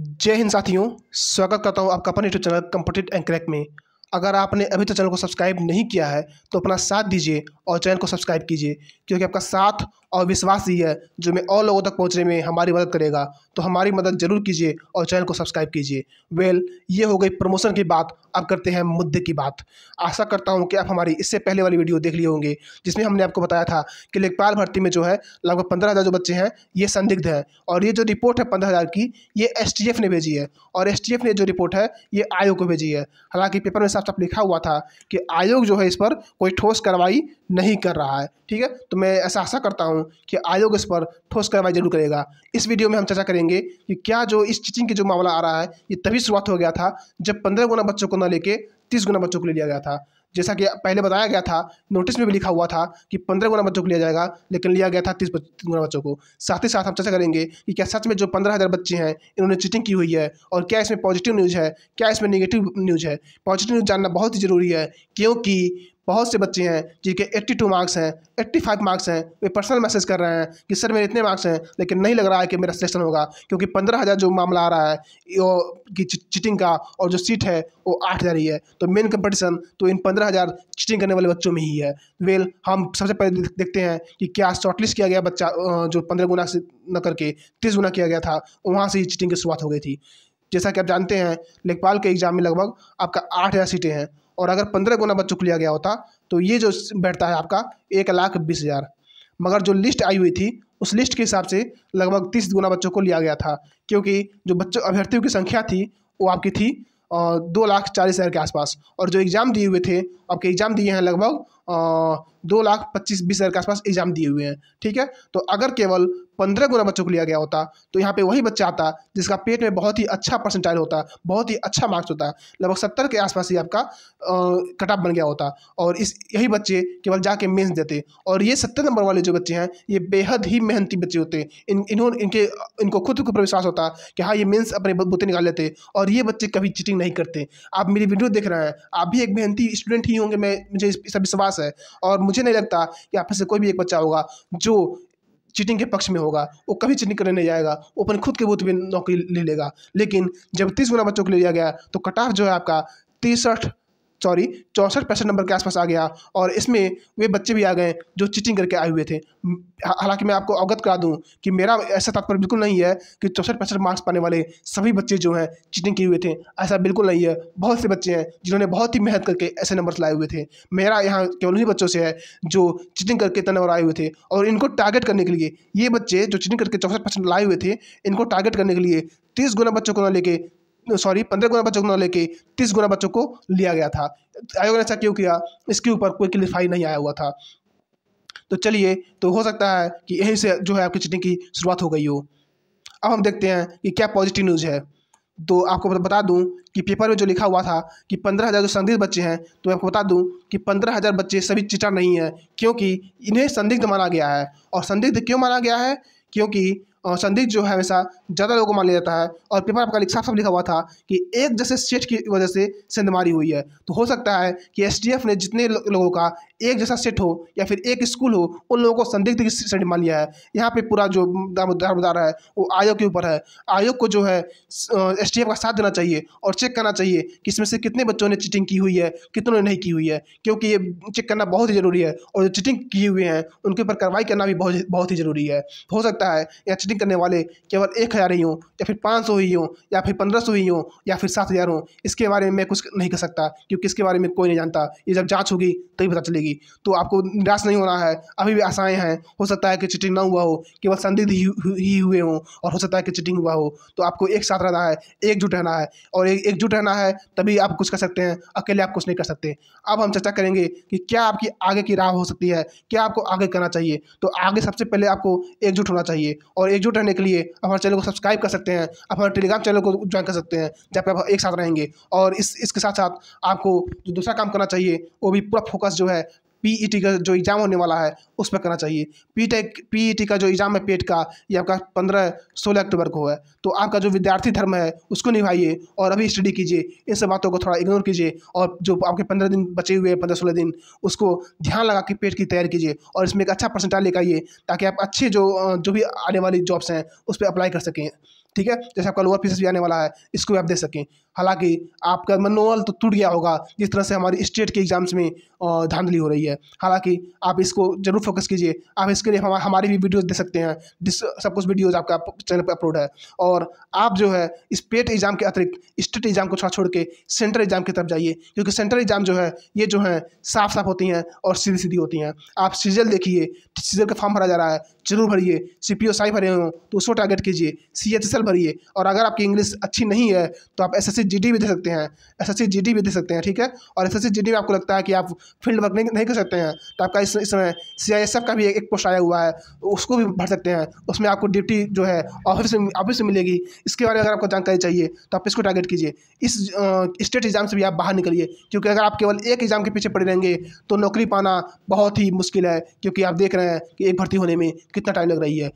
जय हिंद साथियों स्वागत करता हूं आपका अपने YouTube channel compete and crack में अगर आपने अभी तक तो चैनल को सब्सक्राइब नहीं किया है तो अपना साथ दीजिए और चैनल को सब्सक्राइब कीजिए क्योंकि आपका साथ और विश्वास ही है जो मैं और लोगों तक पहुंचने में हमारी मदद करेगा तो हमारी मदद जरूर कीजिए और चैनल को सब्सक्राइब कीजिए वेल ये हो गई प्रमोशन की बात अब करते हैं मुद्दे की बात आशा करता हूँ कि आप हमारी इससे पहले वाली वीडियो देख लिए होंगे जिसमें हमने आपको बताया था कि लेखपाल भर्ती में जो है लगभग पंद्रह हज़ार जो बच्चे हैं ये संदिग्ध हैं और ये जो रिपोर्ट है पंद्रह हज़ार की ये एस ने भेजी है और एस ने जो रिपोर्ट है ये आयोग को भेजी है हालाँकि पेपर में लास्ट लिखा हुआ था कि आयोग जो है इस पर कोई ठोस कार्रवाई नहीं कर रहा है ठीक है तो मैं ऐसा आशा करता हूँ कि आयोग इस पर ठोस कार्रवाई जरूर करेगा इस वीडियो में हम चर्चा करेंगे कि क्या जो इस चीचिंग के जो मामला आ रहा है ये तभी शुरुआत हो गया था जब पंद्रह गुना बच्चों को न लेके तीस गुना बच्चों को ले लिया गया था जैसा कि पहले बताया गया था नोटिस में भी लिखा हुआ था कि पंद्रह गुना बच्चों को लिया जाएगा लेकिन लिया गया था तीस गुना बच्चों को साथ ही साथ हम चर्चा करेंगे कि क्या सच में जो पंद्रह हज़ार बच्चे हैं इन्होंने चीटिंग की हुई है और क्या इसमें पॉजिटिव न्यूज़ है क्या इसमें निगेटिव न्यूज़ है पॉजिटिव न्यूज़ जानना बहुत ही ज़रूरी है क्योंकि बहुत से बच्चे हैं जिनके 82 मार्क्स हैं 85 मार्क्स हैं वे पर्सनल मैसेज कर रहे हैं कि सर मेरे इतने मार्क्स हैं लेकिन नहीं लग रहा है कि मेरा सिलेक्शन होगा क्योंकि पंद्रह हज़ार जो मामला आ रहा है वो की चीटिंग का और जो सीट है वो आठ हज़ार ही है तो मेन कंपटीशन तो इन पंद्रह हज़ार चीटिंग करने वाले बच्चों में ही है वेल हम सबसे पहले देखते हैं कि क्या शॉर्टलिस्ट किया गया बच्चा जो पंद्रह गुना से न करके तीस गुना किया गया था वहाँ से ही चीटिंग की शुरुआत हो गई थी जैसा कि आप जानते हैं लेखपाल के एग्ज़ाम में लगभग आपका आठ हज़ार सीटें हैं और अगर पंद्रह गुना बच्चों को लिया गया होता तो ये जो बैठता है आपका एक लाख बीस हज़ार मगर जो लिस्ट आई हुई थी उस लिस्ट के हिसाब से लगभग तीस गुना बच्चों को लिया गया था क्योंकि जो बच्चों अभ्यर्थियों की संख्या थी वो आपकी थी दो लाख चालीस हज़ार के आसपास और जो एग्ज़ाम दिए हुए थे आपके एग्ज़ाम दिए हैं लगभग दो लाख पच्चीस बीस हज़ार के आसपास एग्जाम दिए हुए हैं ठीक है तो अगर केवल पंद्रह गुना बच्चों को लिया गया होता तो यहाँ पे वही बच्चा आता जिसका पेट में बहुत ही अच्छा परसेंटाइल होता बहुत ही अच्छा मार्क्स होता लगभग सत्तर के आसपास ही आपका कट ऑफ बन गया होता और इस यही बच्चे केवल जाके मेंस देते और ये सत्तर नंबर वाले जो बच्चे हैं ये बेहद ही मेहनती बच्चे होते इन इन्होंने इनके इनको खुद को विश्वास होता कि हाँ ये मेन्स अपने बुते निकाल लेते और ये बच्चे कभी चीटिंग नहीं करते आप मेरी वीडियो देख रहे हैं आप भी एक मेहनती स्टूडेंट ही होंगे मैं मुझे इस पर विश्वास विश्वास है और मुझे नहीं लगता कि आप से कोई भी एक बच्चा होगा जो चीटिंग के पक्ष में होगा वो कभी चीटिंग करने नहीं जाएगा वो अपने खुद के बूथ में नौकरी ले लेगा लेकिन जब तीस गुना बच्चों को ले लिया गया तो कटाफ जो है आपका तिरसठ सॉरी चौंसठ पैंसठ नंबर के आसपास आ गया और इसमें वे बच्चे भी आ गए जो चीटिंग करके आए हुए थे हालांकि मैं आपको अवगत करा दूं कि मेरा ऐसा तात्पर्य बिल्कुल नहीं है कि चौंसठ पैंसठ मार्क्स पाने वाले सभी बच्चे जो हैं चीटिंग किए हुए थे ऐसा बिल्कुल नहीं है बहुत से बच्चे हैं जिन्होंने बहुत ही मेहनत करके ऐसे नंबर लाए हुए थे मेरा यहाँ केवल उन्हीं बच्चों से है जो चीटिंग करके इतने नंबर आए हुए थे और इनको टारगेट करने के लिए ये बच्चे जो चीटिंग करके चौंसठ लाए हुए थे इनको टारगेट करने के लिए तीस गुना बच्चों को ना लेके सॉरी पंद्रह गुना बच्चों को न लेके तीस गुना बच्चों को लिया गया था आयोग ने ऐसा क्यों किया इसके ऊपर कोई क्लिफाई नहीं आया हुआ था तो चलिए तो हो सकता है कि यहीं से जो है आपकी चिटिंग की शुरुआत हो गई हो अब हम देखते हैं कि क्या पॉजिटिव न्यूज़ है तो आपको बता दूं कि पेपर में जो लिखा हुआ था कि पंद्रह हज़ार जो संदिग्ध बच्चे हैं तो मैं आपको बता दूं कि पंद्रह हज़ार बच्चे सभी चिटर नहीं हैं क्योंकि इन्हें संदिग्ध माना गया है और संदिग्ध क्यों माना गया है क्योंकि और संदिग्ध जो है हमेशा ज़्यादा लोगों को मान लिया जाता है और पेपर आपका लिख साफ साफ लिखा हुआ था कि एक जैसे सेठ की वजह से सेंधमारी हुई है तो हो सकता है कि एस ने जितने लोगों का एक जैसा सेट हो या फिर एक स्कूल हो उन लोगों को संदिग्ध की सेट मान लिया है यहाँ पे पूरा जो दारोमदार है वो आयोग के ऊपर है आयोग को जो है एस का साथ देना चाहिए और चेक करना चाहिए कि इसमें से कितने बच्चों ने चीटिंग की हुई है कितनों ने नहीं की हुई है क्योंकि ये चेक करना बहुत ही ज़रूरी है और जो चीटिंग किए हुए हैं उनके ऊपर कार्रवाई करना भी बहुत बहुत ही ज़रूरी है हो सकता है या खरीदी करने वाले केवल एक हज़ार ही हों या फिर पाँच सौ ही हों या फिर पंद्रह सौ ही हों या फिर सात हज़ार हों इसके बारे में मैं कुछ नहीं कर सकता क्योंकि इसके बारे में कोई नहीं जानता ये जब जाँच होगी तभी पता चलेगी तो आपको निराश नहीं होना है अभी भी आशाएँ हैं हो सकता है कि चिटिंग ना हुआ हो केवल संदिग्ध ही हुए हों और हो सकता है कि चिटिंग हुआ हो तो आपको एक साथ रहना है एकजुट रहना है और एकजुट रहना है तभी आप कुछ कर सकते हैं अकेले आप कुछ नहीं कर सकते अब हम चर्चा करेंगे कि क्या आपकी आगे की राह हो सकती है क्या आपको आगे करना चाहिए तो आगे सबसे पहले आपको एकजुट होना चाहिए और एक जुट रहने के लिए आप हमारे चैनल को सब्सक्राइब कर सकते हैं आप हमारे टेलीग्राम चैनल को ज्वाइन कर सकते हैं जहाँ पर आप एक साथ रहेंगे और इस इसके साथ साथ आपको जो दूसरा काम करना चाहिए वो भी पूरा फोकस जो है पीईटी e का जो एग्ज़ाम होने वाला है उस पर करना चाहिए पी टेक पीईटी का जो एग्ज़ाम है पेट का ये आपका पंद्रह सोलह अक्टूबर को है तो आपका जो विद्यार्थी धर्म है उसको निभाइए और अभी स्टडी कीजिए इन सब बातों को थोड़ा इग्नोर कीजिए और जो आपके पंद्रह दिन बचे हुए हैं पंद्रह सोलह दिन उसको ध्यान लगा के पेट की तैयारी कीजिए और इसमें एक अच्छा परसेंटेज लेकर आइए ताकि आप अच्छे जो जो भी आने वाली जॉब्स हैं उस पर अप्लाई कर सकें ठीक है जैसे आपका लोअर पीसेस भी आने वाला है इसको भी आप दे सकें हालांकि आपका मनोबल तो टूट गया होगा जिस तरह से हमारी स्टेट के एग्जाम्स में धांधली हो रही है हालांकि आप इसको जरूर फोकस कीजिए आप इसके लिए हमा, हमारी भी वीडियोज़ दे सकते हैं जिस सब कुछ वीडियोज़ आपका चैनल पर अपलोड है और आप जो है इस पेट एग्ज़ाम के अतिरिक्त स्टेट एग्ज़ाम को छोड़ छोड़ के सेंट्रल एग्ज़ाम की तरफ जाइए क्योंकि सेंट्रल एग्ज़ाम जो है ये जो है साफ साफ होती हैं और सीधी सीधी होती हैं आप सीजल देखिए सीजल का फॉर्म भरा जा रहा है जरूर भरिए सी पी ओ साई भरे हों तो उसको टारगेट कीजिए सी एच एस एल भरिए और अगर आपकी इंग्लिश अच्छी नहीं है तो आप एस एस सी जीडी भी दे सकते हैं एस एस भी दे सकते हैं ठीक है और एसएससी एस सी आपको लगता है कि आप फील्ड वर्क नहीं, नहीं कर सकते हैं तो आपका इस, समय सीआईएसएफ का भी एक पोस्ट आया हुआ है उसको भी भर सकते हैं उसमें आपको ड्यूटी जो है ऑफिस में ऑफिस में मिलेगी इसके बारे में अगर आपको जानकारी चाहिए तो आप इसको टारगेट कीजिए इस स्टेट एग्ज़ाम से भी आप बाहर निकलिए क्योंकि अगर आप केवल एक एग्ज़ाम के पीछे पड़े रहेंगे तो नौकरी पाना बहुत ही मुश्किल है क्योंकि आप देख रहे हैं कि एक भर्ती होने में कितना टाइम लग रही है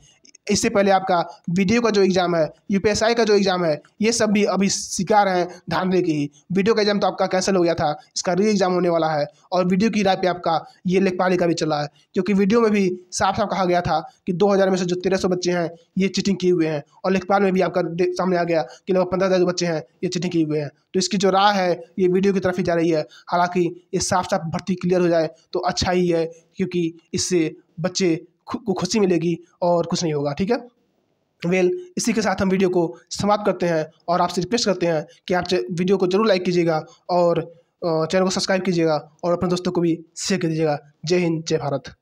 इससे पहले आपका वीडियो का जो एग्ज़ाम है यूपीएसआई का जो एग्ज़ाम है ये सब भी अभी शिकार हैं धांधले की ही वीडियो का एग्ज़ाम तो आपका कैंसिल हो गया था इसका री एग्ज़ाम होने वाला है और वीडियो की राय पे आपका ये लेखपाल का भी चला है क्योंकि वीडियो में भी साफ साफ कहा गया था कि दो में से जो तेरह बच्चे हैं ये चीटिंग किए हुए हैं और लेखपाल में भी आपका सामने आ गया कि लगभग पंद्रह बच्चे हैं ये चीटिंग किए हुए हैं तो इसकी जो राह है ये वीडियो की तरफ ही जा रही है हालांकि ये साफ साफ भर्ती क्लियर हो जाए तो अच्छा ही है क्योंकि इससे बच्चे को खुशी मिलेगी और कुछ नहीं होगा ठीक है वेल well, इसी के साथ हम वीडियो को समाप्त करते हैं और आपसे रिक्वेस्ट करते हैं कि आप वीडियो को जरूर लाइक कीजिएगा और चैनल को सब्सक्राइब कीजिएगा और अपने दोस्तों को भी शेयर कर दीजिएगा जय हिंद जय भारत